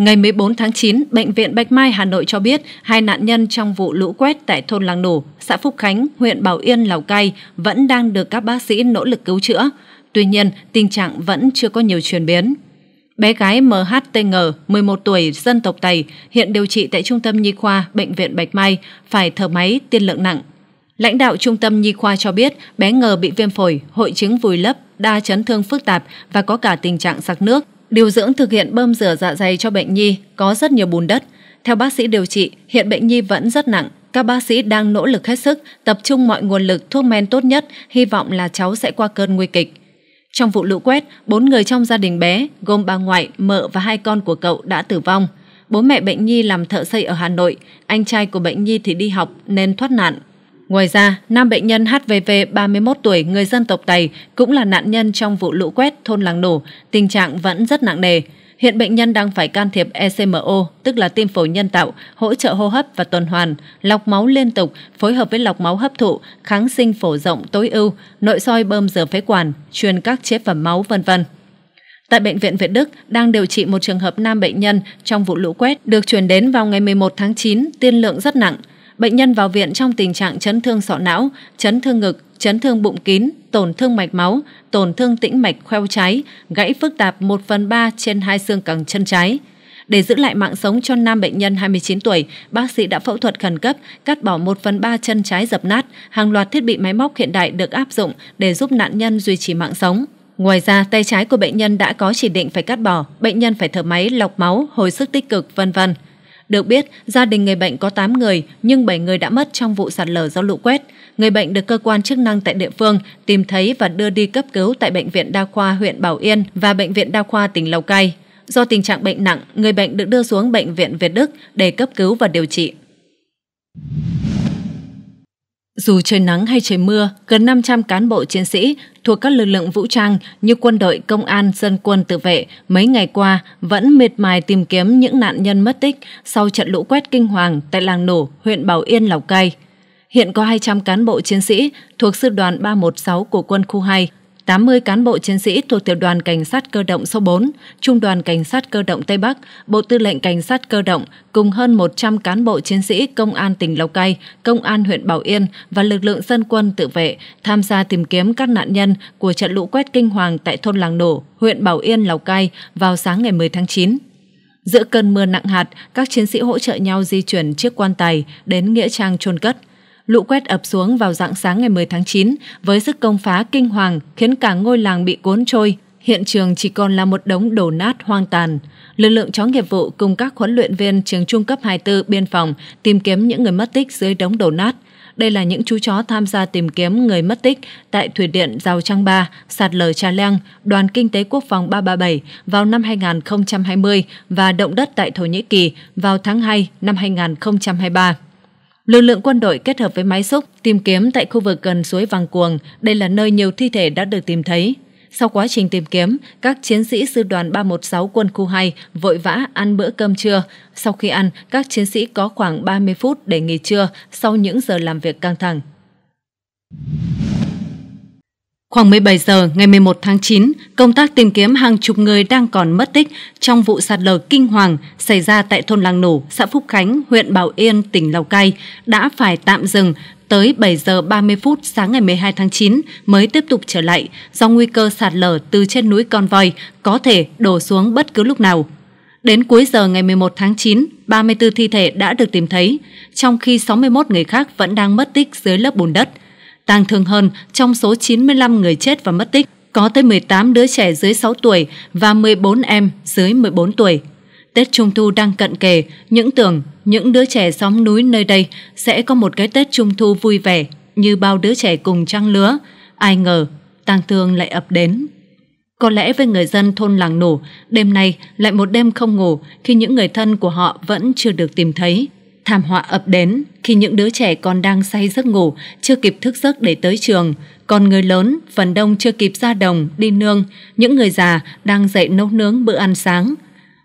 Ngày 14 tháng 9, Bệnh viện Bạch Mai Hà Nội cho biết hai nạn nhân trong vụ lũ quét tại thôn Làng Nổ, xã Phúc Khánh, huyện Bảo Yên, Lào Cai vẫn đang được các bác sĩ nỗ lực cứu chữa. Tuy nhiên, tình trạng vẫn chưa có nhiều chuyển biến. Bé gái MHTG, 11 tuổi, dân tộc Tày, hiện điều trị tại Trung tâm Nhi khoa Bệnh viện Bạch Mai, phải thở máy tiên lượng nặng. Lãnh đạo Trung tâm Nhi khoa cho biết bé ngờ bị viêm phổi, hội chứng vùi lấp đa chấn thương phức tạp và có cả tình trạng sặc nước. Điều dưỡng thực hiện bơm rửa dạ dày cho bệnh nhi có rất nhiều bùn đất. Theo bác sĩ điều trị, hiện bệnh nhi vẫn rất nặng. Các bác sĩ đang nỗ lực hết sức, tập trung mọi nguồn lực thuốc men tốt nhất, hy vọng là cháu sẽ qua cơn nguy kịch. Trong vụ lũ quét, bốn người trong gia đình bé, gồm bà ngoại, mợ và hai con của cậu đã tử vong. Bố mẹ bệnh nhi làm thợ xây ở Hà Nội, anh trai của bệnh nhi thì đi học nên thoát nạn. Ngoài ra, nam bệnh nhân HVV 31 tuổi người dân tộc Tày cũng là nạn nhân trong vụ lũ quét thôn làng nổ, tình trạng vẫn rất nặng nề. Hiện bệnh nhân đang phải can thiệp ECMO, tức là tim phổi nhân tạo, hỗ trợ hô hấp và tuần hoàn, lọc máu liên tục, phối hợp với lọc máu hấp thụ, kháng sinh phổ rộng tối ưu, nội soi bơm rửa phế quản, truyền các chế phẩm máu vân vân. Tại Bệnh viện Việt Đức đang điều trị một trường hợp nam bệnh nhân trong vụ lũ quét được chuyển đến vào ngày 11 tháng 9, tiên lượng rất nặng. Bệnh nhân vào viện trong tình trạng chấn thương sọ não, chấn thương ngực, chấn thương bụng kín, tổn thương mạch máu, tổn thương tĩnh mạch khoeo trái, gãy phức tạp 1 phần 3 trên hai xương cẳng chân trái. Để giữ lại mạng sống cho nam bệnh nhân 29 tuổi, bác sĩ đã phẫu thuật khẩn cấp, cắt bỏ 1 phần 3 chân trái dập nát. Hàng loạt thiết bị máy móc hiện đại được áp dụng để giúp nạn nhân duy trì mạng sống. Ngoài ra, tay trái của bệnh nhân đã có chỉ định phải cắt bỏ, bệnh nhân phải thở máy, lọc máu, hồi sức tích cực, vân vân. Được biết, gia đình người bệnh có 8 người nhưng 7 người đã mất trong vụ sạt lở do lũ quét. Người bệnh được cơ quan chức năng tại địa phương tìm thấy và đưa đi cấp cứu tại Bệnh viện Đa khoa huyện Bảo Yên và Bệnh viện Đa khoa tỉnh Lào Cai. Do tình trạng bệnh nặng, người bệnh được đưa xuống Bệnh viện Việt Đức để cấp cứu và điều trị. Dù trời nắng hay trời mưa, gần 500 cán bộ chiến sĩ thuộc các lực lượng vũ trang như quân đội, công an, dân quân tự vệ mấy ngày qua vẫn mệt mài tìm kiếm những nạn nhân mất tích sau trận lũ quét kinh hoàng tại làng Nổ, huyện Bảo Yên, Lào Cai. Hiện có 200 cán bộ chiến sĩ thuộc sư đoàn 316 của quân khu 2 80 cán bộ chiến sĩ thuộc tiểu đoàn Cảnh sát cơ động số 4, Trung đoàn Cảnh sát cơ động Tây Bắc, Bộ Tư lệnh Cảnh sát cơ động cùng hơn 100 cán bộ chiến sĩ Công an tỉnh Lào Cai, Công an huyện Bảo Yên và lực lượng dân quân tự vệ tham gia tìm kiếm các nạn nhân của trận lũ quét kinh hoàng tại thôn Làng Nổ, huyện Bảo Yên, Lào Cai vào sáng ngày 10 tháng 9. Giữa cơn mưa nặng hạt, các chiến sĩ hỗ trợ nhau di chuyển chiếc quan tài đến nghĩa trang chôn cất – lũ quét ập xuống vào dạng sáng ngày 10 tháng 9 với sức công phá kinh hoàng khiến cả ngôi làng bị cuốn trôi. Hiện trường chỉ còn là một đống đổ nát hoang tàn. Lực lượng chó nghiệp vụ cùng các huấn luyện viên trường trung cấp 24 biên phòng tìm kiếm những người mất tích dưới đống đổ nát. Đây là những chú chó tham gia tìm kiếm người mất tích tại Thủy điện Rào Trang Ba, sạt lở Trà Leng, Đoàn Kinh tế Quốc phòng 337 vào năm 2020 và động đất tại Thổ Nhĩ Kỳ vào tháng 2 năm 2023. Lực lượng quân đội kết hợp với máy xúc tìm kiếm tại khu vực gần suối Vàng Cuồng, đây là nơi nhiều thi thể đã được tìm thấy. Sau quá trình tìm kiếm, các chiến sĩ sư đoàn 316 quân khu 2 vội vã ăn bữa cơm trưa. Sau khi ăn, các chiến sĩ có khoảng 30 phút để nghỉ trưa sau những giờ làm việc căng thẳng. Khoảng 17 giờ ngày 11 tháng 9, công tác tìm kiếm hàng chục người đang còn mất tích trong vụ sạt lở kinh hoàng xảy ra tại thôn Làng Nổ, xã Phúc Khánh, huyện Bảo Yên, tỉnh Lào Cai đã phải tạm dừng tới 7 giờ 30 phút sáng ngày 12 tháng 9 mới tiếp tục trở lại do nguy cơ sạt lở từ trên núi Con Voi có thể đổ xuống bất cứ lúc nào. Đến cuối giờ ngày 11 tháng 9, 34 thi thể đã được tìm thấy, trong khi 61 người khác vẫn đang mất tích dưới lớp bùn đất – Tang thương hơn, trong số 95 người chết và mất tích, có tới 18 đứa trẻ dưới 6 tuổi và 14 em dưới 14 tuổi. Tết Trung Thu đang cận kề, những tưởng những đứa trẻ xóm núi nơi đây sẽ có một cái Tết Trung Thu vui vẻ như bao đứa trẻ cùng trăng lứa. Ai ngờ, tang thương lại ập đến. Có lẽ với người dân thôn làng nổ, đêm nay lại một đêm không ngủ khi những người thân của họ vẫn chưa được tìm thấy. Thảm họa ập đến khi những đứa trẻ còn đang say giấc ngủ, chưa kịp thức giấc để tới trường. Còn người lớn, phần đông chưa kịp ra đồng, đi nương. Những người già đang dậy nấu nướng bữa ăn sáng.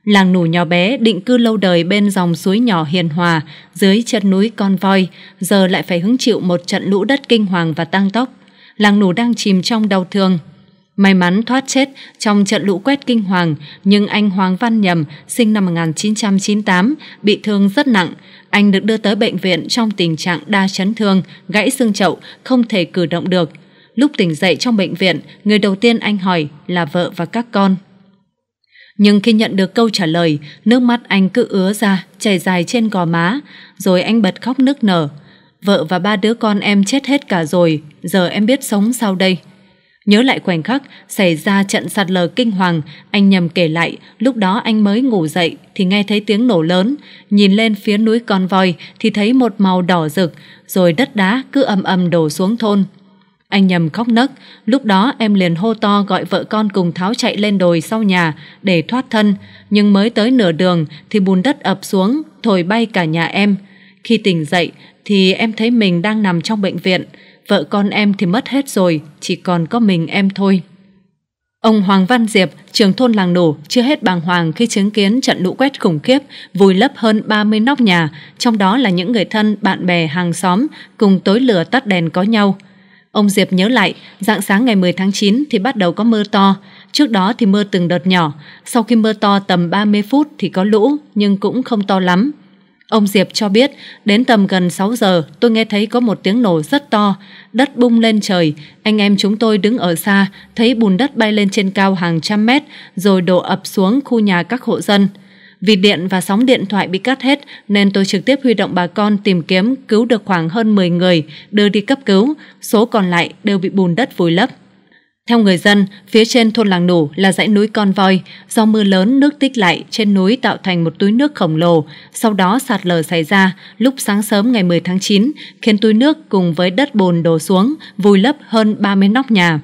Làng nủ nhỏ bé định cư lâu đời bên dòng suối nhỏ hiền hòa, dưới chân núi con voi, giờ lại phải hứng chịu một trận lũ đất kinh hoàng và tăng tốc. Làng nủ đang chìm trong đau thương, May mắn thoát chết trong trận lũ quét kinh hoàng, nhưng anh Hoàng Văn Nhầm, sinh năm 1998, bị thương rất nặng. Anh được đưa tới bệnh viện trong tình trạng đa chấn thương, gãy xương chậu, không thể cử động được. Lúc tỉnh dậy trong bệnh viện, người đầu tiên anh hỏi là vợ và các con. Nhưng khi nhận được câu trả lời, nước mắt anh cứ ứa ra, chảy dài trên gò má, rồi anh bật khóc nức nở. Vợ và ba đứa con em chết hết cả rồi, giờ em biết sống sao đây? Nhớ lại khoảnh khắc xảy ra trận sạt lở kinh hoàng, anh nhầm kể lại, lúc đó anh mới ngủ dậy thì nghe thấy tiếng nổ lớn, nhìn lên phía núi con voi thì thấy một màu đỏ rực, rồi đất đá cứ ầm ầm đổ xuống thôn. Anh nhầm khóc nấc, lúc đó em liền hô to gọi vợ con cùng tháo chạy lên đồi sau nhà để thoát thân, nhưng mới tới nửa đường thì bùn đất ập xuống, thổi bay cả nhà em. Khi tỉnh dậy thì em thấy mình đang nằm trong bệnh viện, vợ con em thì mất hết rồi, chỉ còn có mình em thôi. Ông Hoàng Văn Diệp, trưởng thôn làng nổ, chưa hết bàng hoàng khi chứng kiến trận lũ quét khủng khiếp, vùi lấp hơn 30 nóc nhà, trong đó là những người thân, bạn bè, hàng xóm, cùng tối lửa tắt đèn có nhau. Ông Diệp nhớ lại, dạng sáng ngày 10 tháng 9 thì bắt đầu có mưa to, trước đó thì mưa từng đợt nhỏ, sau khi mưa to tầm 30 phút thì có lũ, nhưng cũng không to lắm. Ông Diệp cho biết, đến tầm gần 6 giờ, tôi nghe thấy có một tiếng nổ rất to, đất bung lên trời, anh em chúng tôi đứng ở xa, thấy bùn đất bay lên trên cao hàng trăm mét, rồi đổ ập xuống khu nhà các hộ dân. Vì điện và sóng điện thoại bị cắt hết nên tôi trực tiếp huy động bà con tìm kiếm cứu được khoảng hơn 10 người, đưa đi cấp cứu, số còn lại đều bị bùn đất vùi lấp. Theo người dân, phía trên thôn làng nổ là dãy núi con voi. Do mưa lớn, nước tích lại trên núi tạo thành một túi nước khổng lồ. Sau đó sạt lở xảy ra lúc sáng sớm ngày 10 tháng 9, khiến túi nước cùng với đất bùn đổ xuống, vùi lấp hơn 30 nóc nhà.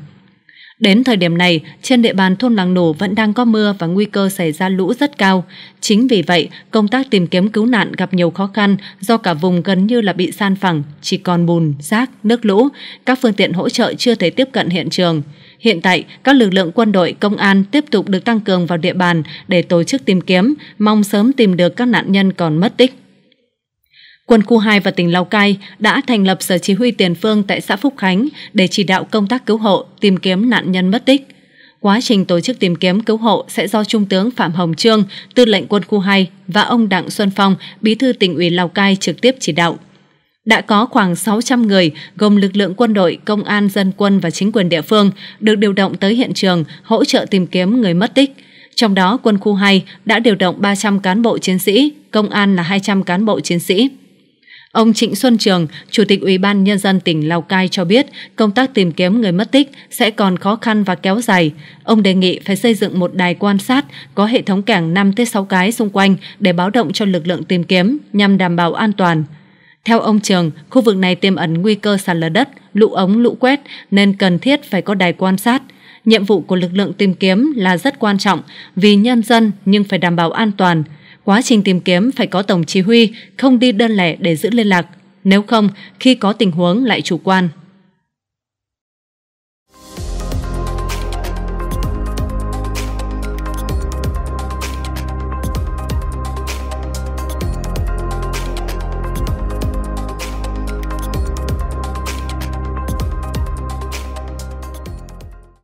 Đến thời điểm này, trên địa bàn thôn làng nổ vẫn đang có mưa và nguy cơ xảy ra lũ rất cao. Chính vì vậy, công tác tìm kiếm cứu nạn gặp nhiều khó khăn do cả vùng gần như là bị san phẳng, chỉ còn bùn, rác, nước lũ. Các phương tiện hỗ trợ chưa thể tiếp cận hiện trường. Hiện tại, các lực lượng quân đội, công an tiếp tục được tăng cường vào địa bàn để tổ chức tìm kiếm, mong sớm tìm được các nạn nhân còn mất tích. Quân khu 2 và tỉnh Lào Cai đã thành lập sở chỉ huy tiền phương tại xã Phúc Khánh để chỉ đạo công tác cứu hộ, tìm kiếm nạn nhân mất tích. Quá trình tổ chức tìm kiếm cứu hộ sẽ do Trung tướng Phạm Hồng Trương, tư lệnh quân khu 2 và ông Đặng Xuân Phong, bí thư tỉnh ủy Lào Cai trực tiếp chỉ đạo đã có khoảng 600 người gồm lực lượng quân đội, công an, dân quân và chính quyền địa phương được điều động tới hiện trường hỗ trợ tìm kiếm người mất tích. Trong đó, quân khu 2 đã điều động 300 cán bộ chiến sĩ, công an là 200 cán bộ chiến sĩ. Ông Trịnh Xuân Trường, Chủ tịch Ủy ban Nhân dân tỉnh Lào Cai cho biết công tác tìm kiếm người mất tích sẽ còn khó khăn và kéo dài. Ông đề nghị phải xây dựng một đài quan sát có hệ thống cảng 5-6 cái xung quanh để báo động cho lực lượng tìm kiếm nhằm đảm bảo an toàn. Theo ông Trường, khu vực này tiềm ẩn nguy cơ sạt lở đất, lũ ống, lũ quét nên cần thiết phải có đài quan sát. Nhiệm vụ của lực lượng tìm kiếm là rất quan trọng vì nhân dân nhưng phải đảm bảo an toàn. Quá trình tìm kiếm phải có tổng chỉ huy, không đi đơn lẻ để giữ liên lạc. Nếu không, khi có tình huống lại chủ quan.